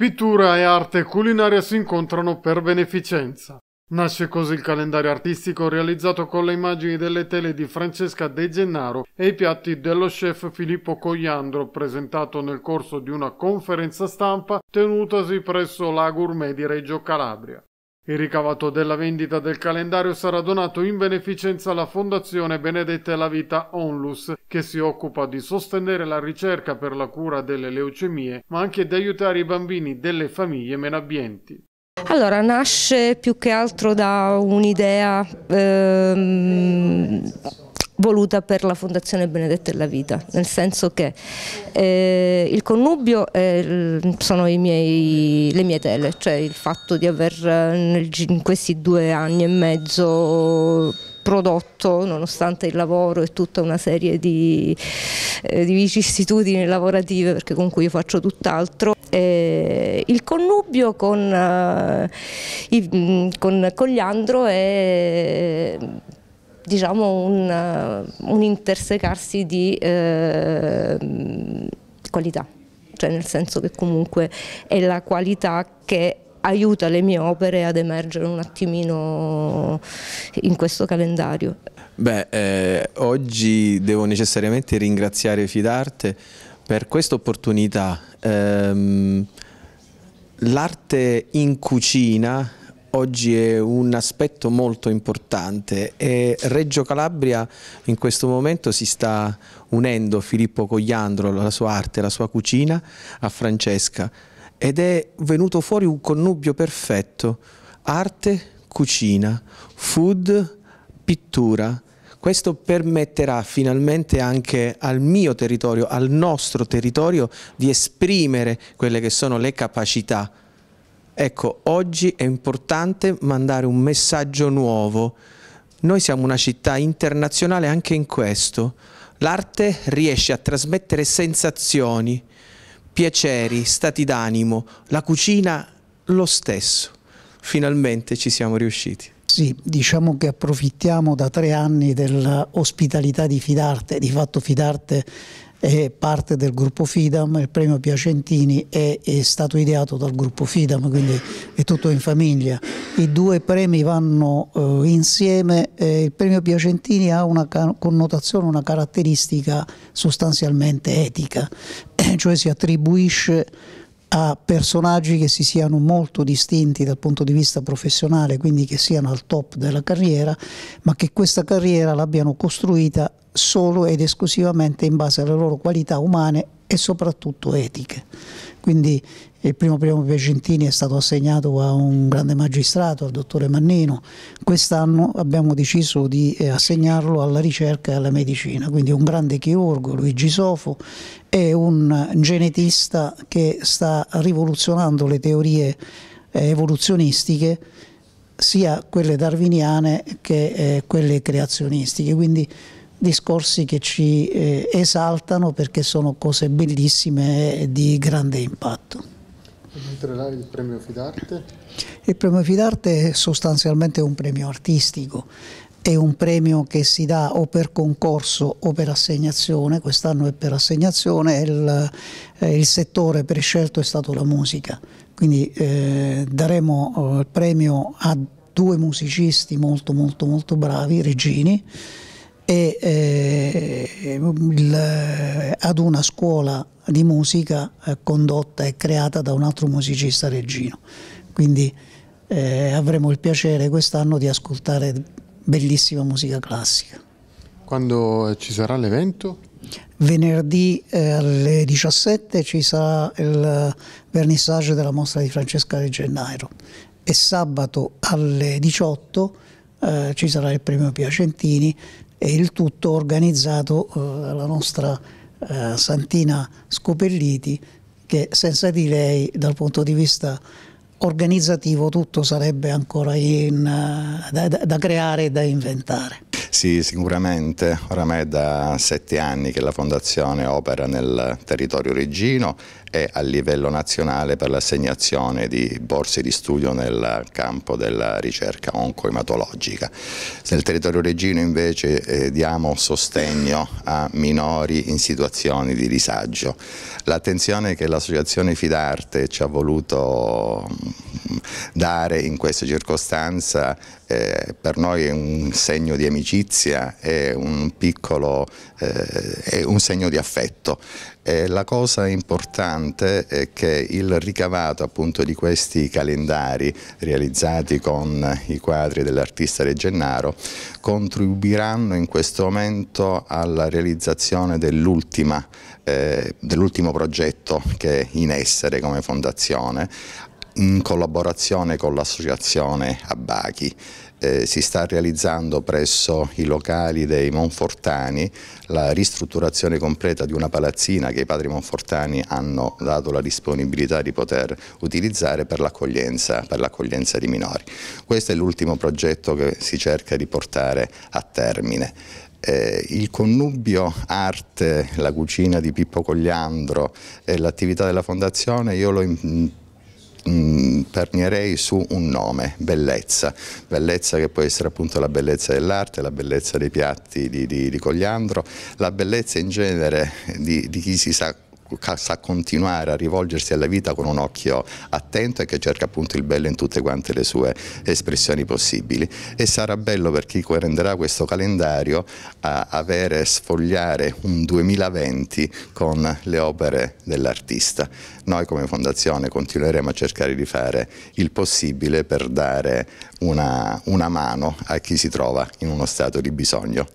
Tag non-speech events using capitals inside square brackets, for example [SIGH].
Pittura e arte culinaria si incontrano per beneficenza. Nasce così il calendario artistico realizzato con le immagini delle tele di Francesca De Gennaro e i piatti dello chef Filippo Cogliandro presentato nel corso di una conferenza stampa tenutasi presso la Gourmet di Reggio Calabria. Il ricavato della vendita del calendario sarà donato in beneficenza alla Fondazione Benedetta e la Vita Onlus, che si occupa di sostenere la ricerca per la cura delle leucemie, ma anche di aiutare i bambini delle famiglie meno abbienti. Allora, nasce più che altro da un'idea ehm, voluta per la Fondazione Benedetta e la Vita, nel senso che eh, il connubio è, sono miei, le mie tele, cioè il fatto di aver eh, nel, in questi due anni e mezzo prodotto, nonostante il lavoro e tutta una serie di, eh, di vicissitudini lavorative, perché comunque io faccio tutt'altro, eh, il connubio con, eh, i, con Cogliandro è diciamo, un, eh, un, intersecarsi di eh, qualità, cioè nel senso che comunque è la qualità che aiuta le mie opere ad emergere un attimino in questo calendario. Beh, eh, oggi devo necessariamente ringraziare Fidarte per questa opportunità. Eh, L'arte in cucina oggi è un aspetto molto importante e Reggio Calabria in questo momento si sta unendo Filippo Cogliandro, la sua arte, la sua cucina a Francesca ed è venuto fuori un connubio perfetto, arte, cucina, food, pittura, questo permetterà finalmente anche al mio territorio, al nostro territorio di esprimere quelle che sono le capacità Ecco, oggi è importante mandare un messaggio nuovo. Noi siamo una città internazionale anche in questo. L'arte riesce a trasmettere sensazioni, piaceri, stati d'animo, la cucina lo stesso. Finalmente ci siamo riusciti. Sì, diciamo che approfittiamo da tre anni dell'ospitalità di Fidarte, di fatto Fidarte è parte del gruppo FIDAM, il premio Piacentini è, è, stato ideato dal gruppo FIDAM, quindi è tutto in famiglia. I due premi vanno eh, insieme, eh, il premio Piacentini ha una connotazione, una caratteristica sostanzialmente etica, [CLEARS THROAT] cioè si attribuisce a personaggi che si siano molto distinti dal punto di vista professionale, quindi che siano al top della carriera, ma che questa carriera l'abbiano costruita solo ed esclusivamente in base alle loro qualità umane e soprattutto etiche. Quindi il primo premio Piacentini è stato assegnato a un grande magistrato, al dottore Mannino, quest'anno abbiamo deciso di eh, assegnarlo alla ricerca e alla medicina, quindi un grande chirurgo, Luigi Sofo, è un genetista che sta rivoluzionando le teorie eh, evoluzionistiche sia quelle darwiniane che eh, quelle creazionistiche. Quindi discorsi che ci eh, esaltano perché sono cose bellissime e di grande impatto. Mentre il premio Fidarte? Il premio Fidarte è sostanzialmente un premio artistico, è un premio che si dà o per concorso o per assegnazione, quest'anno è per assegnazione, il, il settore prescelto è stato la musica, quindi eh, daremo eh, il premio a due musicisti molto molto molto bravi, Regini, e eh, il, ad una scuola di musica eh, condotta e creata da un altro musicista reggino. Quindi eh, avremo il piacere quest'anno di ascoltare bellissima musica classica. Quando ci sarà l'evento? Venerdì eh, alle 17 ci sarà il vernissaggio della mostra di Francesca De Gennairo e sabato alle 18 eh, ci sarà il premio Piacentini e il tutto organizzato eh, dalla nostra eh, Santina Scopelliti che senza di lei dal punto di vista organizzativo tutto sarebbe ancora in, eh, da, da, creare e da inventare. Sì, sicuramente, oramai è da sette anni che la Fondazione opera nel territorio reggino e a livello nazionale per l'assegnazione di borse di studio nel campo della ricerca oncoematologica. Nel territorio reggino invece eh, diamo sostegno a minori in situazioni di disagio. L'attenzione che l'associazione Fidarte ci ha voluto mm, dare in questa circostanza eh, per noi è un segno di amicizia, è un piccolo, eh, è un segno di affetto. Eh, la cosa importante importante è che il ricavato appunto di questi calendari realizzati con i quadri dell'artista De Gennaro contribuiranno in questo momento alla realizzazione eh, dell'ultimo progetto che è in essere come fondazione in collaborazione con l'associazione Abachi eh, si sta realizzando presso i locali dei Monfortani la ristrutturazione completa di una palazzina che i padri Monfortani hanno dato la disponibilità di poter utilizzare per l'accoglienza di minori. Questo è l'ultimo progetto che si cerca di portare a termine. Eh, il connubio arte, la cucina di Pippo Cogliandro e l'attività della fondazione io l'ho lo tarnierei su un nome, bellezza, bellezza che può essere appunto la bellezza dell'arte, la bellezza dei piatti di, di, di Cogliandro, la bellezza in genere di, di chi si sa sa continuare a rivolgersi alla vita con un occhio attento e che cerca appunto il bello in tutte quante le sue espressioni possibili e sarà bello per chi renderà questo calendario a avere, sfogliare un 2020 con le opere dell'artista. Noi come fondazione continueremo a cercare di fare il possibile per dare una, una mano a chi si trova in uno stato di bisogno.